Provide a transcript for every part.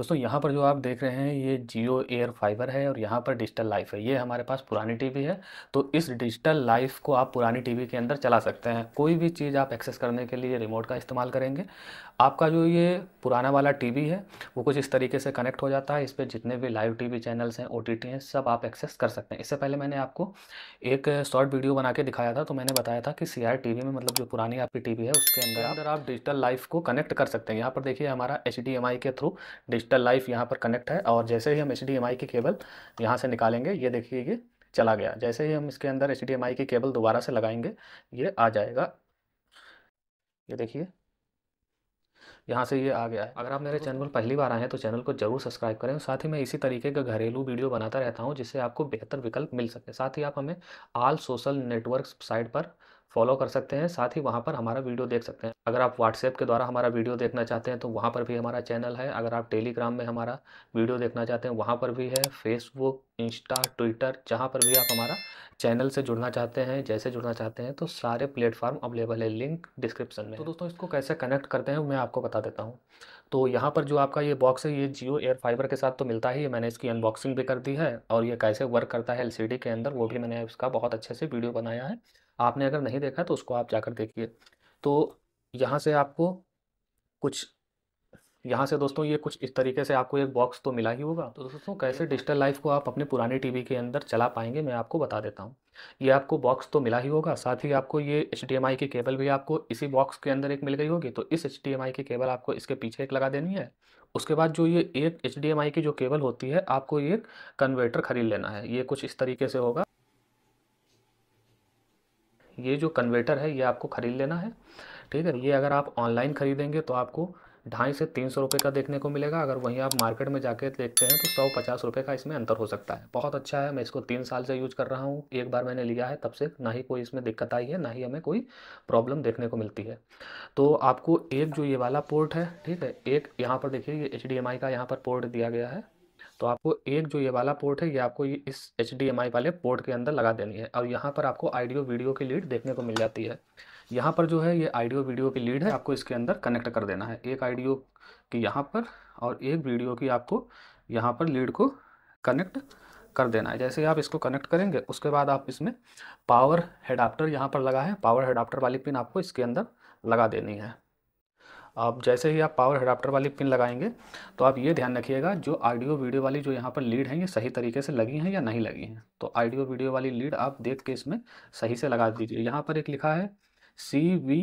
दोस्तों यहाँ पर जो आप देख रहे हैं ये जियो एयर फाइबर है और यहाँ पर डिजिटल लाइफ है ये हमारे पास पुरानी टीवी है तो इस डिजिटल लाइफ को आप पुरानी टीवी के अंदर चला सकते हैं कोई भी चीज़ आप एक्सेस करने के लिए रिमोट का इस्तेमाल करेंगे आपका जो ये पुराना वाला टीवी है वो कुछ इस तरीके से कनेक्ट हो जाता है इस पर जितने भी लाइव टी चैनल्स हैं ओ हैं सब आप एक्सेस कर सकते हैं इससे पहले मैंने आपको एक शॉर्ट वीडियो बना के दिखाया था तो मैंने बताया था कि सी आर टी वी में मतलब जो पुरानी आपकी टी वी है उसके अंदर अंदर आप डिजिटल लाइफ को कनेक्ट कर सकते हैं यहाँ पर देखिए हमारा एच डी एम आई के थ्रू डिजिटल डिजिटल लाइफ यहाँ पर कनेक्ट है और जैसे ही हम एच के केबल यहाँ से निकालेंगे ये देखिए ये चला गया जैसे ही हम इसके अंदर एच के केबल दोबारा से लगाएंगे ये आ जाएगा ये देखिए यहाँ से ये आ गया है अगर आप मेरे चैनल पर पहली बार आए हैं तो चैनल को जरूर सब्सक्राइब करें साथ ही मैं इसी तरीके का घरेलू वीडियो बनाता रहता हूँ जिससे आपको बेहतर विकल्प मिल सके साथ ही आप हमें आल सोशल नेटवर्क साइट पर फॉलो कर सकते हैं साथ ही वहाँ पर हमारा वीडियो देख सकते हैं अगर आप व्हाट्सएप के द्वारा हमारा वीडियो देखना चाहते हैं तो वहाँ पर भी हमारा चैनल है अगर आप टेलीग्राम में हमारा वीडियो देखना चाहते हैं वहाँ पर भी है फेसबुक इंस्टा ट्विटर जहाँ पर भी आप हमारा चैनल से जुड़ना चाहते हैं जैसे जुड़ना चाहते हैं तो सारे प्लेटफॉर्म अवेलेबल है लिंक डिस्क्रिप्शन में तो दोस्तों इसको कैसे कनेक्ट करते हैं मैं आपको बता देता हूँ तो यहाँ पर जो आपका ये बॉक्स है ये जियो एयर फाइबर के साथ तो मिलता ही है मैंने इसकी अनबॉक्सिंग भी कर दी है और ये कैसे वर्क करता है एल के अंदर वो भी मैंने इसका बहुत अच्छे से वीडियो बनाया है आपने अगर नहीं देखा तो उसको आप जाकर देखिए तो यहाँ से आपको कुछ यहाँ से दोस्तों ये कुछ इस तरीके से आपको एक बॉक्स तो मिला ही होगा तो दोस्तों कैसे डिजिटल लाइफ को आप अपने पुराने टीवी के अंदर चला पाएंगे मैं आपको बता देता हूँ ये आपको बॉक्स तो मिला ही होगा साथ ही आपको ये एच डी की केबल भी आपको इसी बॉक्स के अंदर एक मिल गई होगी तो इस एच डी की केबल आपको इसके पीछे एक लगा देनी है उसके बाद जो ये एक एच की जो केबल होती है आपको ये कन्वर्टर खरीद लेना है ये कुछ इस तरीके से होगा ये जो कन्वर्टर है ये आपको ख़रीद लेना है ठीक है ये अगर आप ऑनलाइन ख़रीदेंगे तो आपको ढाई से तीन सौ रुपये का देखने को मिलेगा अगर वहीं आप मार्केट में जाके देखते हैं तो सौ पचास रुपये का इसमें अंतर हो सकता है बहुत अच्छा है मैं इसको तीन साल से यूज कर रहा हूँ एक बार मैंने लिया है तब से ना ही कोई इसमें दिक्कत आई है ना ही हमें कोई प्रॉब्लम देखने को मिलती है तो आपको एक जो ये वाला पोर्ट है ठीक है एक यहाँ पर देखिए ये एच का यहाँ पर पोर्ट दिया गया है तो आपको एक जो ये वाला पोर्ट है ये आपको ये इस एच वाले पोर्ट के अंदर लगा देनी है और यहाँ पर आपको आइडियो वीडियो की लीड देखने को मिल जाती है यहाँ पर जो है ये आइडियो वीडियो की लीड है आपको इसके अंदर कनेक्ट कर देना है एक आइडियो की यहाँ पर और एक वीडियो की आपको यहाँ पर लीड को कनेक्ट कर देना है जैसे आप इसको कनेक्ट करेंगे उसके बाद आप इसमें पावर हेडाप्टर यहाँ पर लगा है पावर हेडाप्टर वाली पिन आपको इसके अंदर लगा देनी है आप जैसे ही आप पावर अडाप्टर वाली पिन लगाएंगे तो आप ये ध्यान रखिएगा जो ऑडियो वीडियो वाली जो यहाँ पर लीड हैं ये सही तरीके से लगी हैं या नहीं लगी हैं तो ऑडियो वीडियो वाली लीड आप देख के इसमें सही से लगा दीजिए यहाँ पर एक लिखा है सी वी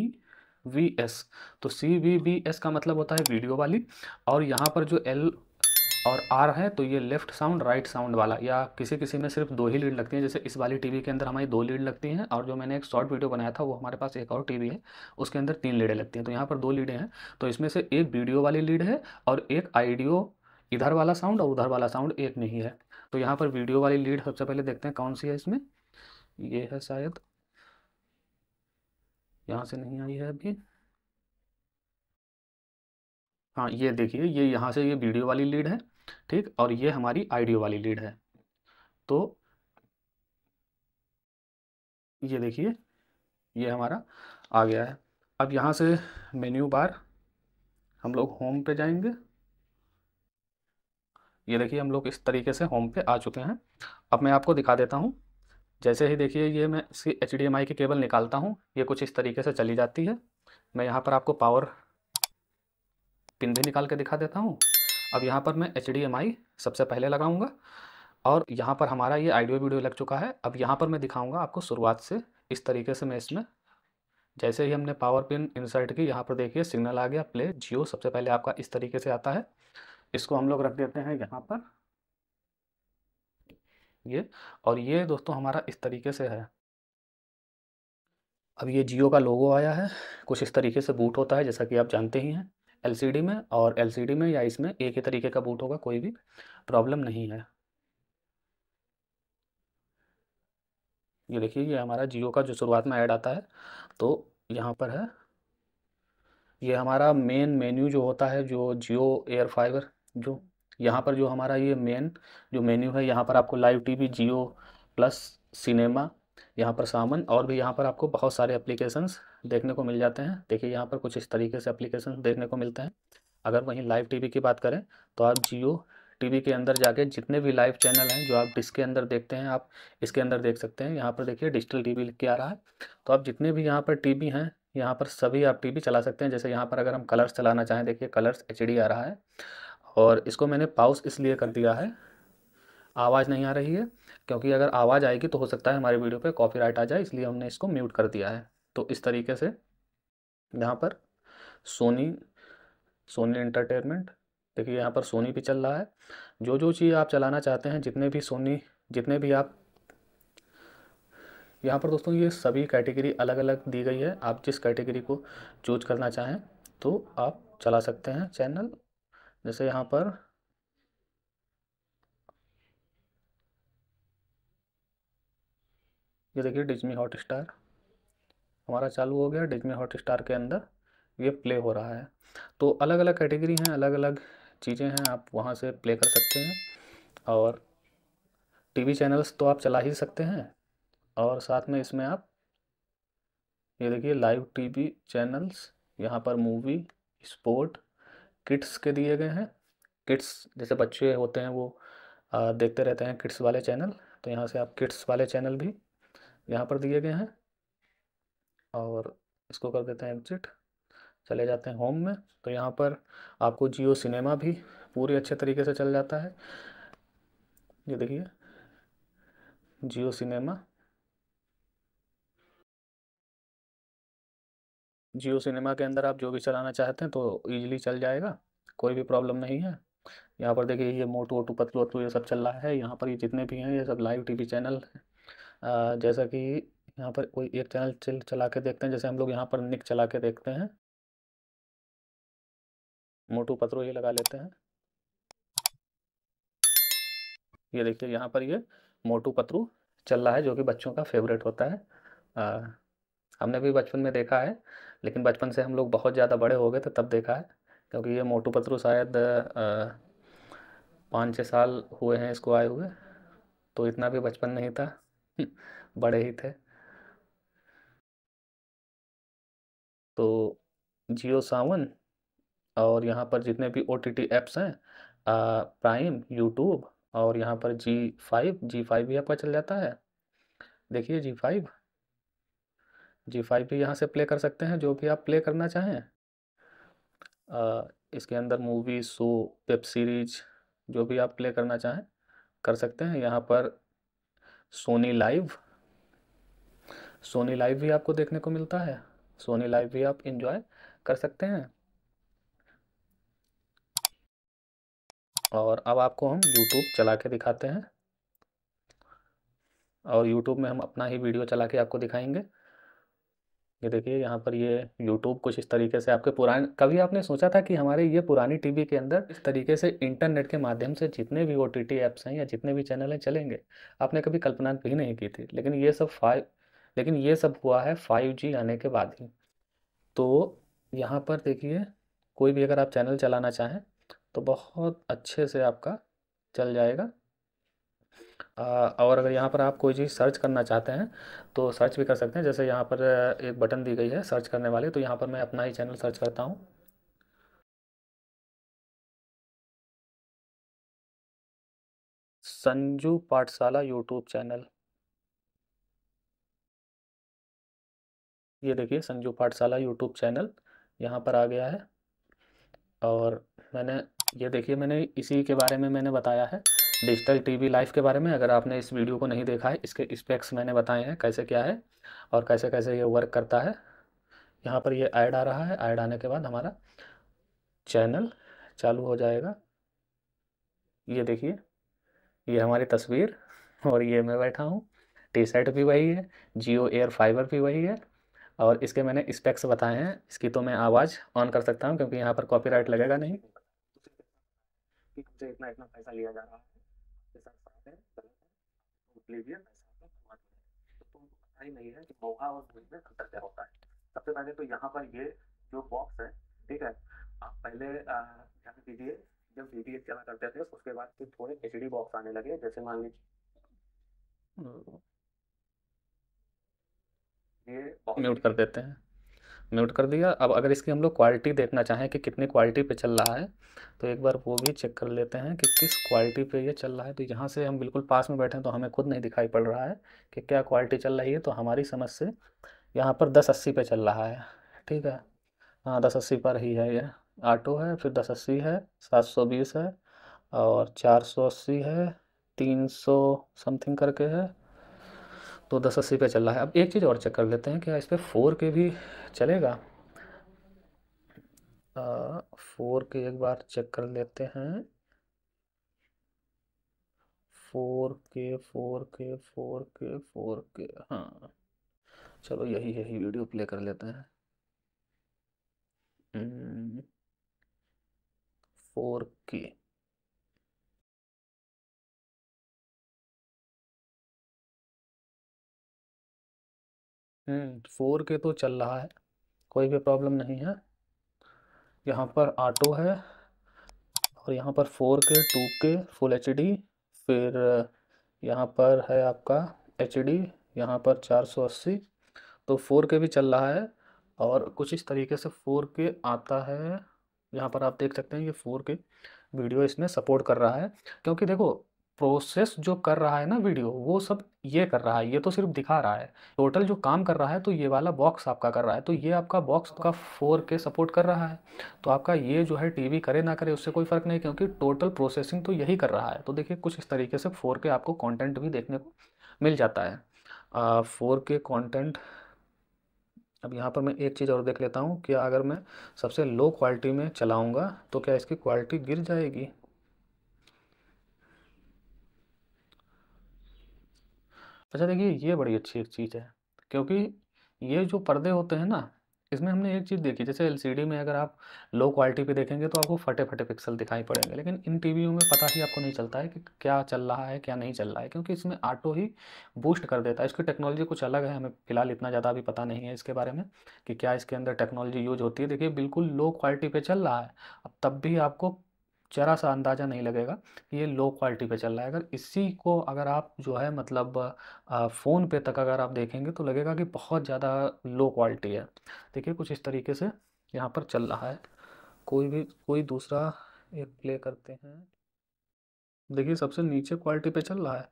वी एस तो सी वी वी एस का मतलब होता है वीडियो वाली और यहाँ पर जो एल और आर है तो ये लेफ्ट साउंड राइट साउंड वाला या किसी किसी में सिर्फ दो ही लीड लगती हैं जैसे इस वाली टीवी के अंदर हमारी दो लीड लगती हैं और जो मैंने एक शॉर्ट वीडियो बनाया था वो हमारे पास एक और टीवी है उसके अंदर तीन लीडें लगती हैं तो यहाँ पर दो लीडें हैं तो इसमें से एक वीडियो वाली लीड है और एक आइडियो इधर वाला साउंड और उधर वाला साउंड एक में ही है तो यहाँ पर वीडियो वाली लीड सबसे पहले देखते हैं कौन सी है इसमें ये है शायद यहाँ से नहीं आई है अभी हाँ ये देखिए ये यहाँ से ये वीडियो वाली लीड है ठीक और ये हमारी आईडियो वाली लीड है तो ये देखिए ये हमारा आ गया है अब यहाँ से मेन्यू बार हम लोग होम पे जाएंगे ये देखिए हम लोग इस तरीके से होम पे आ चुके हैं अब मैं आपको दिखा देता हूँ जैसे ही देखिए ये मैं इसकी एच डी की केबल निकालता हूँ ये कुछ इस तरीके से चली जाती है मैं यहाँ पर आपको पावर पिन भी निकाल के दिखा देता हूँ अब यहाँ पर मैं एच सबसे पहले लगाऊँगा और यहाँ पर हमारा ये आइडियो वीडियो लग चुका है अब यहाँ पर मैं दिखाऊँगा आपको शुरुआत से इस तरीके से मैं इसमें जैसे ही हमने पावर पिन इंसर्ट की यहाँ पर देखिए सिग्नल आ गया प्ले जियो सबसे पहले आपका इस तरीके से आता है इसको हम लोग रख देते हैं यहाँ पर ये और ये दोस्तों हमारा इस तरीके से है अब ये जियो का लोगो आया है कुछ इस तरीके से बूट होता है जैसा कि आप जानते ही हैं एल में और एल में या इसमें एक ही तरीके का बूट होगा कोई भी प्रॉब्लम नहीं है ये देखिए ये हमारा जियो का जो शुरुआत में ऐड आता है तो यहाँ पर है ये हमारा मेन मेन्यू जो होता है जो जियो एयर फाइबर जो यहाँ पर जो हमारा ये मेन जो मेन्यू है यहाँ पर आपको live TV Jio plus cinema यहाँ पर सामन और भी यहाँ पर आपको बहुत सारे एप्लीकेशंस देखने को मिल जाते हैं देखिए यहाँ पर कुछ इस तरीके से एप्लीकेशन देखने को मिलते हैं अगर वहीं लाइव टीवी की बात करें तो आप जियो टीवी के अंदर जाके जितने भी लाइव चैनल हैं जो आप डिस्क के अंदर देखते हैं आप इसके अंदर देख सकते हैं यहाँ पर देखिए डिजिटल टीवी लिख के आ रहा है तो आप जितने भी यहाँ पर टीवी हैं यहाँ पर सभी आप टीवी चला सकते हैं जैसे यहाँ पर अगर हम कलर्स चलाना चाहें देखिए कलर्स एच आ रहा है और इसको मैंने पाउस इसलिए कर दिया है आवाज़ नहीं आ रही है क्योंकि अगर आवाज़ आएगी तो हो सकता है हमारे वीडियो पे कॉपीराइट आ जाए इसलिए हमने इसको म्यूट कर दिया है तो इस तरीके से यहाँ पर सोनी सोनी इंटरटेनमेंट देखिए यहाँ पर सोनी भी चल रहा है जो जो चीज़ आप चलाना चाहते हैं जितने भी सोनी जितने भी आप यहाँ पर दोस्तों ये सभी कैटेगरी अलग अलग दी गई है आप जिस कैटेगरी को चूज करना चाहें तो आप चला सकते हैं चैनल जैसे यहाँ पर ये देखिए डिजमी हॉट स्टार हमारा चालू हो गया डिजमी हॉट स्टार के अंदर ये प्ले हो रहा है तो अलग अलग कैटेगरी हैं अलग अलग चीज़ें हैं आप वहाँ से प्ले कर सकते हैं और टीवी चैनल्स तो आप चला ही सकते हैं और साथ में इसमें आप ये देखिए लाइव टीवी चैनल्स यहाँ पर मूवी स्पोर्ट किड्स के दिए गए हैं किड्स जैसे बच्चे होते हैं वो देखते रहते हैं किड्स वाले चैनल तो यहाँ से आप किड्स वाले चैनल भी यहाँ पर दिए गए हैं और इसको कर देते हैं एग्जिट चले जाते हैं होम में तो यहाँ पर आपको जियो सिनेमा भी पूरे अच्छे तरीके से चल जाता है ये देखिए जियो सिनेमा जियो सिनेमा के अंदर आप जो भी चलाना चाहते हैं तो ईजिली चल जाएगा कोई भी प्रॉब्लम नहीं है यहाँ पर देखिए ये मोटू वोटू पतलू वतलू ये सब चल रहा है यहाँ पर ये जितने भी हैं ये सब लाइव टीवी चैनल हैं जैसा कि यहाँ पर कोई एक चैनल चल चला के देखते हैं जैसे हम लोग यहाँ पर निक चला के देखते हैं मोटू पत्रो ये लगा लेते हैं ये देखिए यहाँ पर ये मोटू पत्रू चल रहा है जो कि बच्चों का फेवरेट होता है आ, हमने भी बचपन में देखा है लेकिन बचपन से हम लोग बहुत ज़्यादा बड़े हो गए थे तब देखा है क्योंकि ये मोटू पत्रू शायद पाँच छः साल हुए हैं इसको आए हुए तो इतना भी बचपन नहीं था बड़े ही थे तो जियो सावन और यहाँ पर जितने भी ओ टी टी एप्स हैं प्राइम यूट्यूब और यहाँ पर जी फाइव जी फाइव भी आपका चल जाता है देखिए जी फाइव जी फाइव भी यहाँ से प्ले कर सकते हैं जो भी आप प्ले करना चाहें आ, इसके अंदर मूवी शो वेब सीरीज जो भी आप प्ले करना चाहें कर सकते हैं यहाँ पर सोनी लाइव सोनी लाइव भी आपको देखने को मिलता है सोनी लाइव भी आप इंजॉय कर सकते हैं और अब आपको हम यूट्यूब चला के दिखाते हैं और यूट्यूब में हम अपना ही वीडियो चला के आपको दिखाएंगे ये देखिए यहाँ पर ये YouTube कुछ इस तरीके से आपके पुराने कभी आपने सोचा था कि हमारे ये पुरानी टीवी के अंदर इस तरीके से इंटरनेट के माध्यम से जितने भी ओ टी टी एप्स हैं या जितने भी चैनल हैं चलेंगे आपने कभी कल्पना भी नहीं की थी लेकिन ये सब फाइव लेकिन ये सब हुआ है फाइव जी आने के बाद ही तो यहाँ पर देखिए कोई भी अगर आप चैनल चलाना चाहें तो बहुत अच्छे से आपका चल जाएगा और अगर यहाँ पर आप कोई चीज़ सर्च करना चाहते हैं तो सर्च भी कर सकते हैं जैसे यहाँ पर एक बटन दी गई है सर्च करने वाली तो यहाँ पर मैं अपना ही चैनल सर्च करता हूँ संजू पाठशाला यूट्यूब चैनल ये देखिए संजू पाठशाला यूट्यूब चैनल यहाँ पर आ गया है और मैंने ये देखिए मैंने इसी के बारे में मैंने बताया है डिजिटल टीवी लाइफ के बारे में अगर आपने इस वीडियो को नहीं देखा है इसके स्पेक्स मैंने बताए हैं कैसे क्या है और कैसे कैसे ये वर्क करता है यहाँ पर ये ऐड आ रहा है ऐड आने के बाद हमारा चैनल चालू हो जाएगा ये देखिए ये हमारी तस्वीर और ये मैं बैठा हूँ टी शर्ट भी वही है जियो एयर फाइबर भी वही है और इसके मैंने स्पेक्स बताए हैं इसकी तो मैं आवाज़ ऑन कर सकता हूँ क्योंकि यहाँ पर कॉपीराइट लगेगा नहीं इतना इतना पैसा लिया जा रहा है तो तो सबसे पहले तो यहाँ पर ये जो बॉक्स है ठीक है आप पहले ध्यान दीजिए जब डी डी चला करते थे उसके बाद फिर थोड़े एच डी बॉक्स आने लगे जैसे मान लीजिए हम्म। ये म्यूट कर देते हैं म्यूट कर दिया अब अगर इसकी हम लोग क्वालिटी देखना चाहें कि कितनी क्वालिटी पे चल रहा है तो एक बार वो भी चेक कर लेते हैं कि किस क्वालिटी पे ये चल रहा है तो यहाँ से हम बिल्कुल पास में बैठे हैं तो हमें खुद नहीं दिखाई पड़ रहा है कि क्या क्वालिटी चल रही है तो हमारी समझ से यहाँ पर दस अस्सी पे चल रहा है ठीक है हाँ दस अस्सी पर ही है ये आटो है फिर दस अस्सी है सात सौ बीस है और चार सौ अस्सी है तीन सौ समथिंग करके है तो दस अस्सी पे चल रहा है अब एक चीज़ और चेक कर लेते हैं क्या इस पर फोर के भी चलेगा फोर के एक बार चेक कर लेते हैं फोर के फोर के फोर के फोर के हाँ चलो यही यही वीडियो प्ले कर लेते हैं हम्म, फोर के हम्म, तो फोर के तो चल रहा है कोई भी प्रॉब्लम नहीं है यहाँ पर आटो है और यहाँ पर फोर के टू के फुल एच डी फिर यहाँ पर है आपका एच डी यहाँ पर चार सौ अस्सी तो फोर के भी चल रहा है और कुछ इस तरीके से फोर के आता है यहाँ पर आप देख सकते हैं ये फोर के वीडियो इसमें सपोर्ट कर रहा है क्योंकि देखो प्रोसेस जो कर रहा है ना वीडियो वो सब ये कर रहा है ये तो सिर्फ दिखा रहा है टोटल जो काम कर रहा है तो ये वाला बॉक्स आपका कर रहा है तो ये आपका बॉक्स का फोर के सपोर्ट कर रहा है तो आपका ये जो है टीवी करे ना करे उससे कोई फ़र्क नहीं क्योंकि टोटल प्रोसेसिंग तो यही कर रहा है तो देखिए कुछ इस तरीके से फोर के आपको कॉन्टेंट भी देखने को मिल जाता है फोर के कॉन्टेंट अब यहाँ पर मैं एक चीज़ और देख लेता हूँ कि अगर मैं सबसे लो क्वालिटी में चलाऊँगा तो क्या इसकी क्वालिटी गिर जाएगी अच्छा देखिए ये बड़ी अच्छी एक चीज़ है क्योंकि ये जो पर्दे होते हैं ना इसमें हमने एक चीज़ देखी जैसे एलसीडी में अगर आप लो क्वालिटी पे देखेंगे तो आपको फटे फटे पिक्सल दिखाई पड़ेंगे लेकिन इन टीवीओं में पता ही आपको नहीं चलता है कि क्या चल रहा है क्या नहीं चल रहा है क्योंकि इसमें ऑटो ही बूस्ट कर देता है इसकी टेक्नोलॉजी कुछ अलग है हमें फिलहाल इतना ज़्यादा अभी पता नहीं है इसके बारे में कि क्या इसके अंदर टेक्नोलॉजी यूज होती है देखिए बिल्कुल लो क्वालिटी पर चल रहा है अब तब भी आपको जरा सा अंदाज़ा नहीं लगेगा कि ये लो क्वालिटी पे चल रहा है अगर इसी को अगर आप जो है मतलब फ़ोन पे तक अगर आप देखेंगे तो लगेगा कि बहुत ज़्यादा लो क्वालिटी है देखिए कुछ इस तरीके से यहाँ पर चल रहा है कोई भी कोई दूसरा एक प्ले करते हैं देखिए सबसे नीचे क्वालिटी पे चल रहा है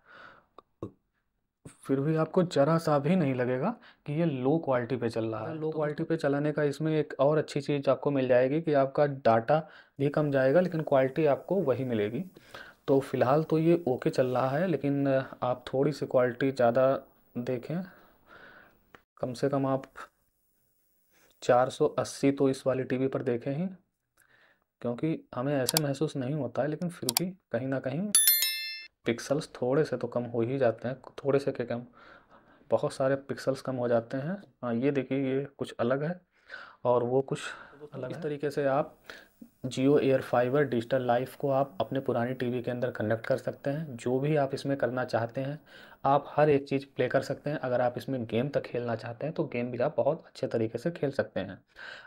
फिर भी आपको जरा सा भी नहीं लगेगा कि ये लो क्वालिटी पे चल रहा है हाँ, लो तो क्वालिटी मतलब पे चलाने का इसमें एक और अच्छी चीज़ आपको मिल जाएगी कि आपका डाटा भी कम जाएगा लेकिन क्वालिटी आपको वही मिलेगी तो फ़िलहाल तो ये ओके चल रहा है लेकिन आप थोड़ी सी क्वालिटी ज़्यादा देखें कम से कम आप 480 तो इस वाली टीवी पर देखें ही क्योंकि हमें ऐसे महसूस नहीं होता है लेकिन फिर भी कहीं ना कहीं पिक्सल्स थोड़े से तो कम हो ही जाते हैं थोड़े से के कम बहुत सारे पिक्सल्स कम हो जाते हैं हाँ ये देखिए ये कुछ अलग है और वो कुछ तो अलग इस तरीके से आप Jio Air Fiber digital life को आप अपने पुराने टीवी के अंदर कनेक्ट कर सकते हैं जो भी आप इसमें करना चाहते हैं आप हर एक चीज़ प्ले कर सकते हैं अगर आप इसमें गेम तक खेलना चाहते हैं तो गेम भी आप बहुत अच्छे तरीके से खेल सकते हैं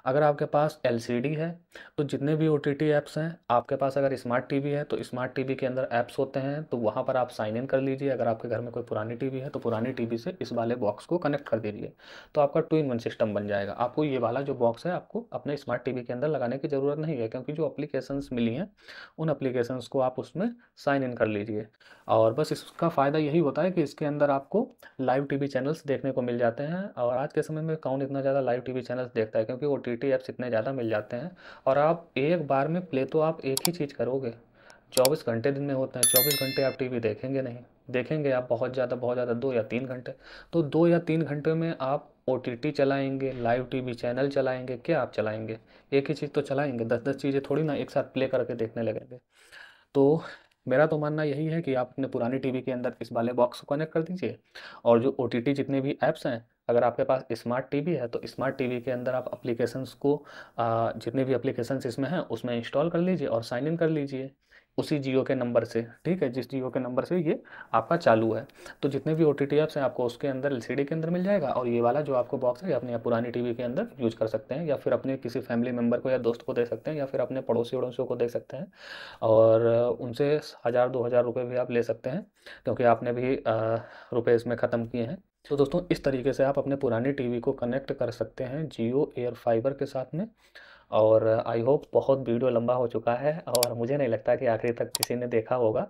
अगर आपके पास एल है तो जितने भी ओ टी ऐप्स हैं आपके पास अगर स्मार्ट टी है तो स्मार्ट टी के अंदर ऐप्स होते हैं तो वहाँ पर आप साइन इन कर लीजिए अगर आपके घर में कोई पुरानी टी है तो पुरानी टी से इस वाले बॉक्स को कनेक्ट कर दीजिए तो आपका टू इन वन सिस्टम बन जाएगा आपको ये वाला जो बॉक्स है आपको अपने स्मार्ट टी के अंदर लगाने की ज़रूरत नहीं है क्योंकि की जो अप्लीकेशंस मिली हैं उन अप्लीकेशंस को आप उसमें साइन इन कर लीजिए और बस इसका फ़ायदा यही होता है कि इसके अंदर आपको लाइव टीवी चैनल्स देखने को मिल जाते हैं और आज के समय में कौन इतना ज़्यादा लाइव टीवी चैनल्स देखता है क्योंकि ओ टी टी ऐप्स इतने ज़्यादा मिल जाते हैं और आप एक बार में प्ले तो आप एक ही चीज़ करोगे चौबीस घंटे दिन में होते हैं चौबीस घंटे आप टीवी देखेंगे नहीं देखेंगे आप बहुत ज़्यादा बहुत ज़्यादा दो या तीन घंटे तो दो या तीन घंटे में आप ओ चलाएंगे लाइव टीवी चैनल चलाएंगे क्या आप चलाएंगे एक ही चीज़ तो चलाएंगे दस दस चीज़ें थोड़ी ना एक साथ प्ले करके देखने लगेंगे तो मेरा तो मानना यही है कि आप अपने पुरानी टीवी के अंदर इस वाले बॉक्स को कनेक्ट कर दीजिए और जो ओ जितने भी ऐप्स हैं अगर आपके पास स्मार्ट टीवी है तो स्मार्ट टीवी के अंदर आप एप्लीकेशंस को जितने भी एप्लीकेशंस इसमें हैं उसमें इंस्टॉल कर लीजिए और साइन इन कर लीजिए उसी जियो के नंबर से ठीक है जिस जियो के नंबर से ये आपका चालू है तो जितने भी ओ टी टी हैं आपको उसके अंदर एल के अंदर मिल जाएगा और ये वाला जो आपको बॉक्स है ये अपने पुरानी टी के अंदर यूज कर सकते हैं या फिर अपने किसी फैमिली मेम्बर को या दोस्त को दे सकते हैं या फिर अपने पड़ोसी वड़ोसियों को दे सकते हैं और उनसे हज़ार दो हज़ार रुपये भी आप ले सकते हैं क्योंकि आपने भी रुपये इसमें ख़त्म किए हैं तो दोस्तों इस तरीके से आप अपने पुराने टीवी को कनेक्ट कर सकते हैं जियो एयर फाइबर के साथ में और आई होप बहुत वीडियो लंबा हो चुका है और मुझे नहीं लगता कि आखिरी तक किसी ने देखा होगा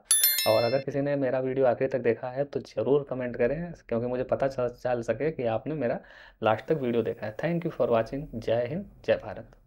और अगर किसी ने मेरा वीडियो आखिरी तक देखा है तो ज़रूर कमेंट करें क्योंकि मुझे पता चल सके कि आपने मेरा लास्ट तक वीडियो देखा है थैंक यू फॉर वॉचिंग जय हिंद जय भारत